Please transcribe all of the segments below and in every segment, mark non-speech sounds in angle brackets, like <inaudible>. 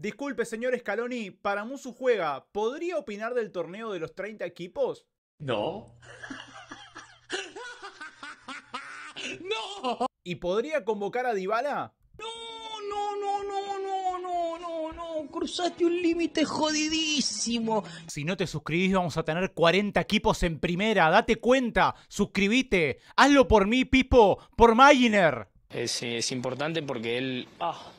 Disculpe, señor Scaloni, para Musu Juega, ¿podría opinar del torneo de los 30 equipos? No. <laughs> ¡No! ¿Y podría convocar a Dybala? No, no, no, no, no, no, no, no. Cruzaste un límite jodidísimo. Si no te suscribís, vamos a tener 40 equipos en primera. Date cuenta, suscribite. Hazlo por mí, Pipo, por Maginer. Es, es importante porque él. Ah,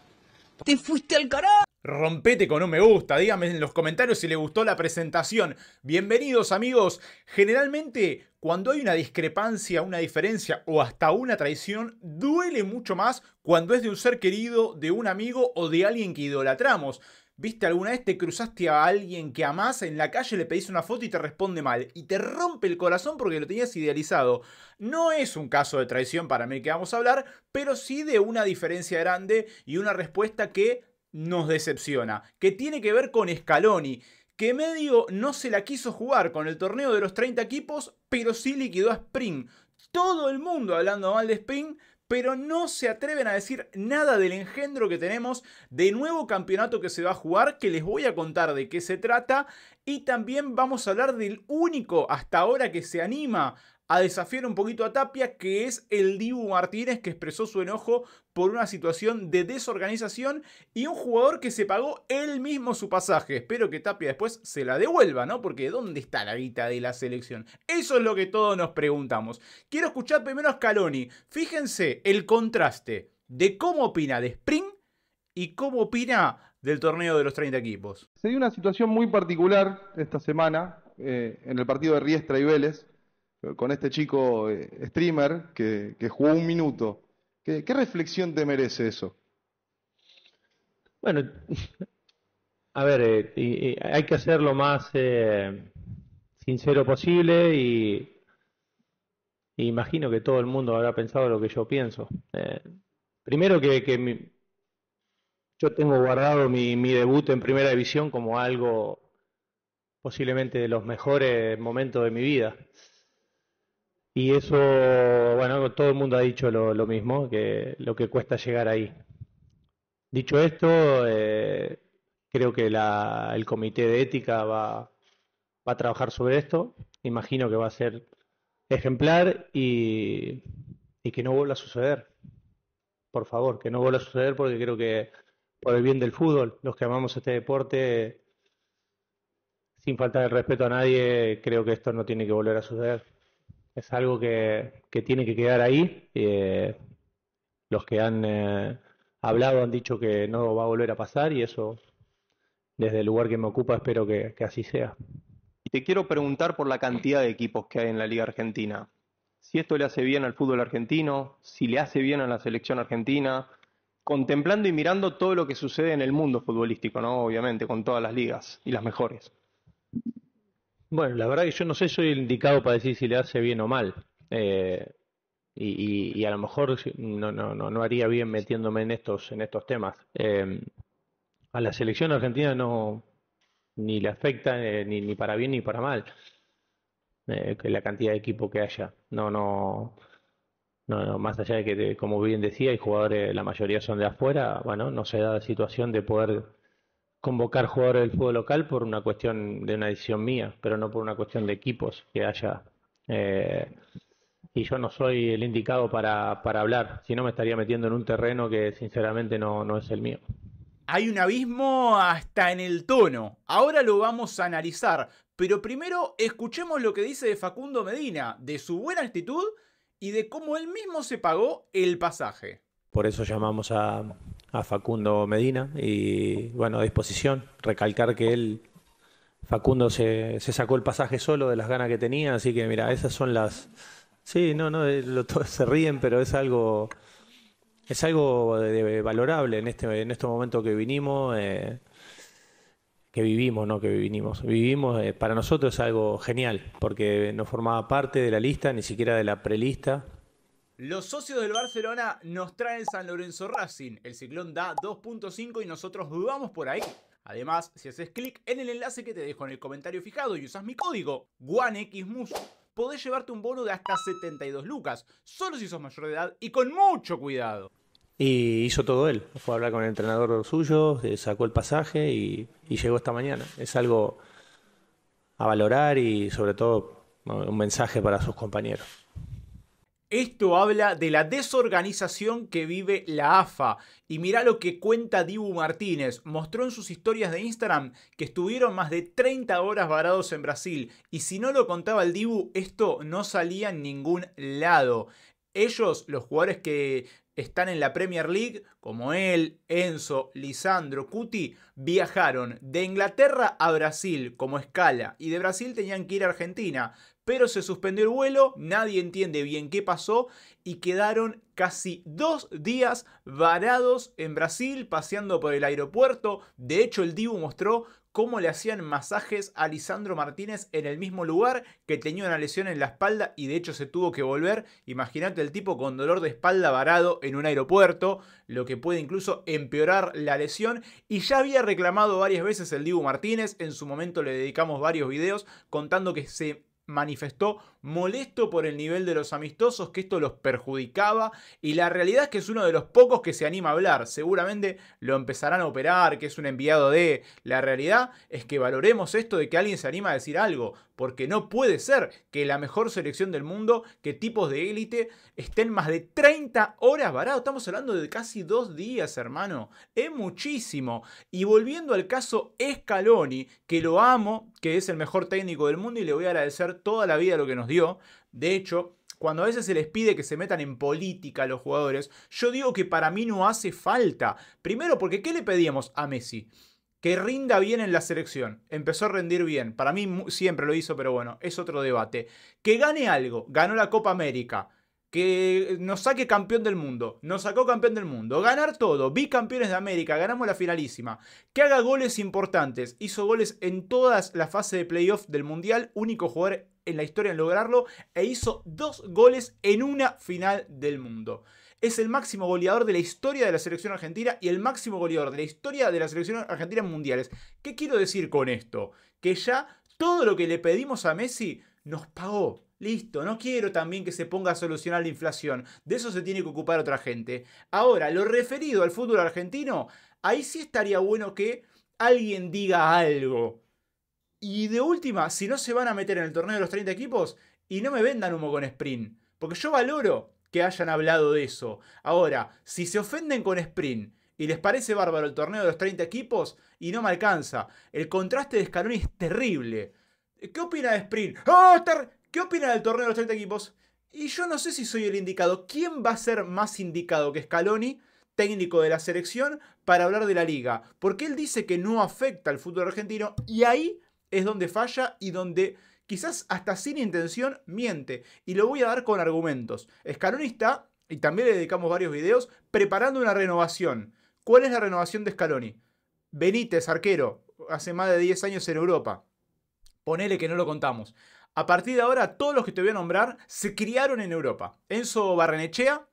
¡Te fuiste al carajo! Rompete con un me gusta, dígame en los comentarios si le gustó la presentación. Bienvenidos amigos, generalmente cuando hay una discrepancia, una diferencia o hasta una traición, duele mucho más cuando es de un ser querido, de un amigo o de alguien que idolatramos. ¿Viste alguna vez te cruzaste a alguien que amas en la calle, le pedís una foto y te responde mal? Y te rompe el corazón porque lo tenías idealizado. No es un caso de traición para mí que vamos a hablar, pero sí de una diferencia grande y una respuesta que nos decepciona, que tiene que ver con Scaloni, que medio no se la quiso jugar con el torneo de los 30 equipos, pero sí liquidó a Spring. Todo el mundo hablando mal de Spring, pero no se atreven a decir nada del engendro que tenemos de nuevo campeonato que se va a jugar, que les voy a contar de qué se trata, y también vamos a hablar del único hasta ahora que se anima a desafiar un poquito a Tapia, que es el Dibu Martínez que expresó su enojo por una situación de desorganización y un jugador que se pagó él mismo su pasaje. Espero que Tapia después se la devuelva, ¿no? Porque ¿dónde está la guita de la selección? Eso es lo que todos nos preguntamos. Quiero escuchar primero a Scaloni. Fíjense el contraste de cómo opina de Spring y cómo opina del torneo de los 30 equipos. Se dio una situación muy particular esta semana eh, en el partido de Riestra y Vélez con este chico eh, streamer que, jugó un minuto. ¿Qué, reflexión te merece eso? Bueno, <laughs> a ver, eh, hay que hacerlo lo más eh, sincero posible y, imagino que todo el mundo habrá pensado lo que yo pienso. primero que, yo tengo guardado mi, mi debut en primera división como algo posiblemente de los mejores momentos de mi vida. Y eso, bueno, todo el mundo ha dicho lo, mismo, que lo que cuesta llegar ahí. Dicho esto, eh, creo que el comité de ética va, va, a trabajar sobre esto. Imagino que va a ser ejemplar y, y que no vuelva a suceder. Por favor, que no vuelva a suceder porque creo que por el bien del fútbol, los que amamos este deporte, sin falta de respeto a nadie, creo que esto no tiene que volver a suceder es algo que, tiene que quedar ahí. Eh, los que han eh, hablado han dicho que no va a volver a pasar y eso, desde el lugar que me ocupa, espero que, que así sea. Y te quiero preguntar por la cantidad de equipos que hay en la Liga Argentina. Si esto le hace bien al fútbol argentino, si le hace bien a la selección argentina, contemplando y mirando todo lo que sucede en el mundo futbolístico, ¿no? Obviamente, con todas las ligas y las mejores. Bueno, la verdad que yo no sé, soy el indicado para decir si le hace bien o mal. Eh, y, a lo mejor no, no, no, no, haría bien metiéndome en estos, en estos temas. Eh, a la selección argentina no ni le afecta eh, ni, para bien ni para mal que la cantidad de equipo que haya. No, no, no, más allá de que, como bien decía, hay jugadores, la mayoría son de afuera, bueno, no se da la situación de poder convocar jugadores del fútbol local por una cuestión de una decisión mía, pero no por una cuestión de equipos que haya. Eh, y yo no soy el indicado para, para hablar, si no me estaría metiendo en un terreno que sinceramente no, no es el mío. Hay un abismo hasta en el tono. Ahora lo vamos a analizar, pero primero escuchemos lo que dice de Facundo Medina, de su buena actitud y de cómo él mismo se pagó el pasaje. Por eso llamamos a, a Facundo Medina y bueno, a disposición, recalcar que él, Facundo se, sacó el pasaje solo de las ganas que tenía, así que mira, esas son las... Sí, no, no, eh, <laughs> todos se ríen, pero es algo, es algo de, valorable en este, en este momento que vinimos. Eh, que vivimos, no que vinimos, Vivimos, eh, para nosotros es algo genial, porque no formaba parte de la lista, ni siquiera de la prelista, los socios del Barcelona nos traen San Lorenzo Racing. El ciclón da 2.5 y nosotros vamos por ahí. Además, si haces clic en el enlace que te dejo en el comentario fijado y usas mi código WANXMUS, podés llevarte un bono de hasta 72 lucas, solo si sos mayor de edad y con mucho cuidado. Y hizo todo él. Fue a hablar con el entrenador suyo, eh, sacó el pasaje y, y llegó esta mañana. Es algo a valorar y sobre todo un mensaje para sus compañeros. Esto habla de la desorganización que vive la AFA. Y mirá lo que cuenta Dibu Martínez. Mostró en sus historias de Instagram que estuvieron más de 30 horas varados en Brasil. Y si no lo contaba el Dibu, esto no salía en ningún lado. Ellos, los jugadores que están en la Premier League, como él, Enzo, Lisandro, Cuti, viajaron de Inglaterra a Brasil como escala y de Brasil tenían que ir a Argentina, pero se suspendió el vuelo, nadie entiende bien qué pasó y quedaron casi dos días varados en Brasil paseando por el aeropuerto. De hecho, el Dibu mostró cómo le hacían masajes a Lisandro Martínez en el mismo lugar, que tenía una lesión en la espalda y de hecho se tuvo que volver. Imagínate el tipo con dolor de espalda varado en un aeropuerto, lo que puede incluso empeorar la lesión. Y ya había reclamado varias veces el Dibu Martínez, en su momento le dedicamos varios videos contando que se manifestó molesto por el nivel de los amistosos, que esto los perjudicaba y la realidad es que es uno de los pocos que se anima a hablar. Seguramente lo empezarán a operar, que es un enviado de... La realidad es que valoremos esto de que alguien se anima a decir algo, porque no puede ser que la mejor selección del mundo, que tipos de élite, estén más de 30 horas varados. Estamos hablando de casi dos días, hermano. Es muchísimo. Y volviendo al caso Escaloni, que lo amo, que es el mejor técnico del mundo y le voy a agradecer toda la vida lo que nos de hecho, cuando a veces se les pide que se metan en política a los jugadores, yo digo que para mí no hace falta. Primero, porque ¿qué le pedíamos a Messi? Que rinda bien en la selección. Empezó a rendir bien. Para mí siempre lo hizo, pero bueno, es otro debate. Que gane algo. Ganó la Copa América que eh, nos saque campeón del mundo. Nos sacó campeón del mundo. Ganar todo. Bicampeones de América. Ganamos la finalísima. Que haga goles importantes. Hizo goles en todas las fases de playoff del Mundial. Único jugador en la historia en lograrlo. E hizo dos goles en una final del mundo. Es el máximo goleador de la historia de la selección argentina y el máximo goleador de la historia de la selección argentina en mundiales. ¿Qué quiero decir con esto? Que ya todo lo que le pedimos a Messi nos pagó Listo, no quiero también que se ponga a solucionar la inflación. De eso se tiene que ocupar otra gente. Ahora, lo referido al fútbol argentino, ahí sí estaría bueno que alguien diga algo. Y de última, si no se van a meter en el torneo de los 30 equipos, y no me vendan humo con sprint. Porque yo valoro que hayan hablado de eso. Ahora, si se ofenden con sprint y les parece bárbaro el torneo de los 30 equipos y no me alcanza, el contraste de Scaloni es terrible. ¿Qué opina de sprint? ¡Oh, ¿Qué opinan del torneo de los 30 equipos? Y yo no sé si soy el indicado. ¿Quién va a ser más indicado que Scaloni, técnico de la selección, para hablar de la liga? Porque él dice que no afecta al fútbol argentino y ahí es donde falla y donde quizás hasta sin intención miente. Y lo voy a dar con argumentos. Scaloni está, y también le dedicamos varios videos, preparando una renovación. ¿Cuál es la renovación de Scaloni? Benítez, arquero, hace más de 10 años en Europa. Ponele que no lo contamos. A partir de ahora, todos los que te voy a nombrar se criaron en Europa. Enzo Barrenechea,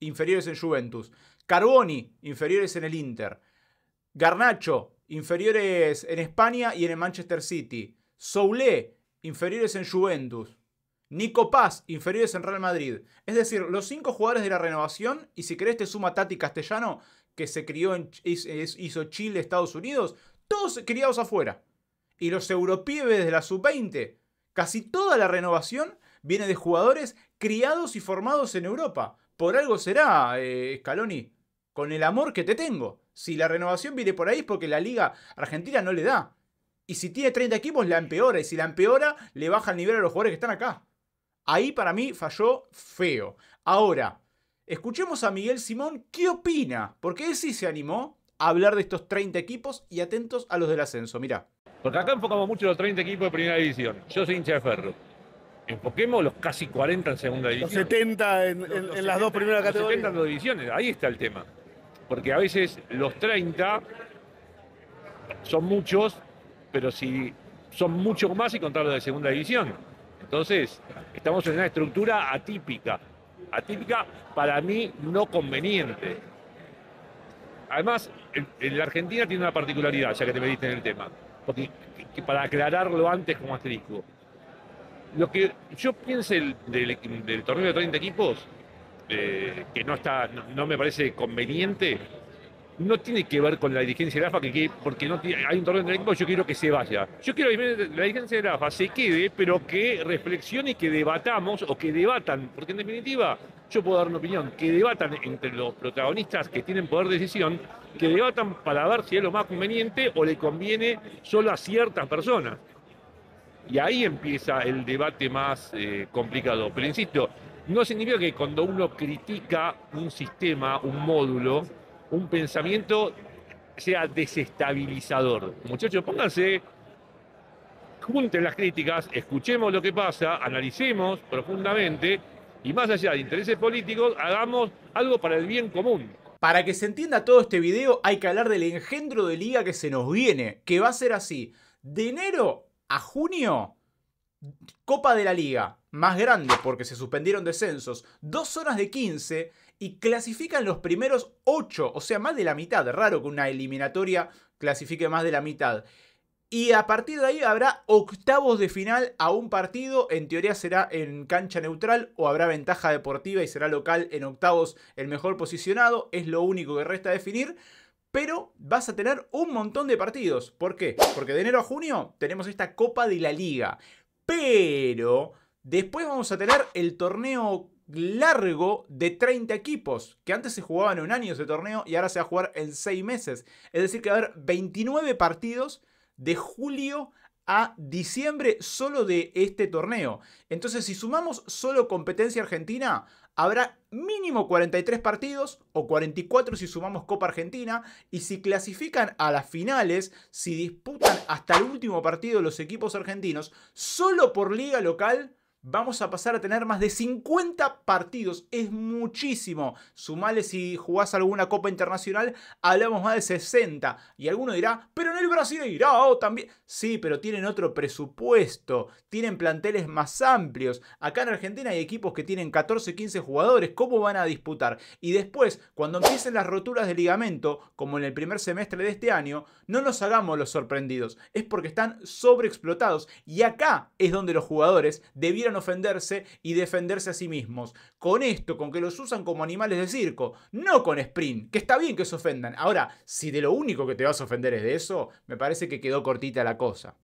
inferiores en Juventus. Carboni, inferiores en el Inter. Garnacho, inferiores en España y en el Manchester City. Soule, inferiores en Juventus. Nico Paz, inferiores en Real Madrid. Es decir, los cinco jugadores de la renovación, y si querés te suma Tati Castellano, que se crió en, hizo Chile, Estados Unidos, todos criados afuera. Y los europibes de la sub-20, Casi toda la renovación viene de jugadores criados y formados en Europa. Por algo será, eh, Scaloni, con el amor que te tengo. Si la renovación viene por ahí es porque la Liga Argentina no le da. Y si tiene 30 equipos, la empeora. Y si la empeora, le baja el nivel a los jugadores que están acá. Ahí para mí falló feo. Ahora, escuchemos a Miguel Simón qué opina, porque él sí se animó a hablar de estos 30 equipos y atentos a los del ascenso. Mirá. Porque acá enfocamos mucho los 30 equipos de primera división. Yo soy hincha de ferro. Enfoquemos los casi 40 en segunda división. Los 70 en, las dos primeras categorías. Los 70 en dos divisiones, ahí está el tema. Porque a veces los 30 son muchos, pero si son muchos más y contar los de segunda división. Entonces, estamos en una estructura atípica. Atípica para mí no conveniente. Además, la Argentina tiene una particularidad, ya que te metiste en el tema porque para aclararlo antes como asterisco, lo que yo pienso del, torneo de 30 equipos, eh, que no, está, no, me parece conveniente, no tiene que ver con la dirigencia de AFA, que, porque no hay un torneo de 30 equipos, yo quiero que se vaya. Yo quiero que la dirigencia de AFA se quede, pero que reflexione y que debatamos o que debatan, porque en definitiva yo puedo dar una opinión, que debatan entre los protagonistas que tienen poder de decisión, que debatan para ver si es lo más conveniente o le conviene solo a ciertas personas. Y ahí empieza el debate más eh, complicado. Pero insisto, no significa que cuando uno critica un sistema, un módulo, un pensamiento sea desestabilizador. Muchachos, pónganse, junten las críticas, escuchemos lo que pasa, analicemos profundamente y más allá de intereses políticos, hagamos algo para el bien común. Para que se entienda todo este video hay que hablar del engendro de liga que se nos viene, que va a ser así. De enero a junio, Copa de la Liga, más grande porque se suspendieron descensos, dos zonas de 15 y clasifican los primeros 8, o sea, más de la mitad. Raro que una eliminatoria clasifique más de la mitad. Y a partir de ahí habrá octavos de final a un partido. En teoría será en cancha neutral o habrá ventaja deportiva y será local en octavos el mejor posicionado. Es lo único que resta definir. Pero vas a tener un montón de partidos. ¿Por qué? Porque de enero a junio tenemos esta Copa de la Liga. Pero después vamos a tener el torneo largo de 30 equipos, que antes se jugaban en un año ese torneo y ahora se va a jugar en 6 meses. Es decir, que va a haber 29 partidos de julio a diciembre solo de este torneo. Entonces, si sumamos solo competencia argentina, habrá mínimo 43 partidos o 44 si sumamos Copa Argentina y si clasifican a las finales, si disputan hasta el último partido los equipos argentinos, solo por liga local vamos a pasar a tener más de 50 partidos. Es muchísimo. Sumale si jugás alguna Copa Internacional, hablamos más de 60. Y alguno dirá, pero en el Brasil irá oh, también. Sí, pero tienen otro presupuesto, tienen planteles más amplios. Acá en Argentina hay equipos que tienen 14, 15 jugadores. ¿Cómo van a disputar? Y después, cuando empiecen las roturas de ligamento, como en el primer semestre de este año, no nos hagamos los sorprendidos. Es porque están sobreexplotados. Y acá es donde los jugadores debieron ofenderse y defenderse a sí mismos. Con esto, con que los usan como animales de circo, no con sprint, que está bien que se ofendan. Ahora, si de lo único que te vas a ofender es de eso, me parece que quedó cortita la cosa.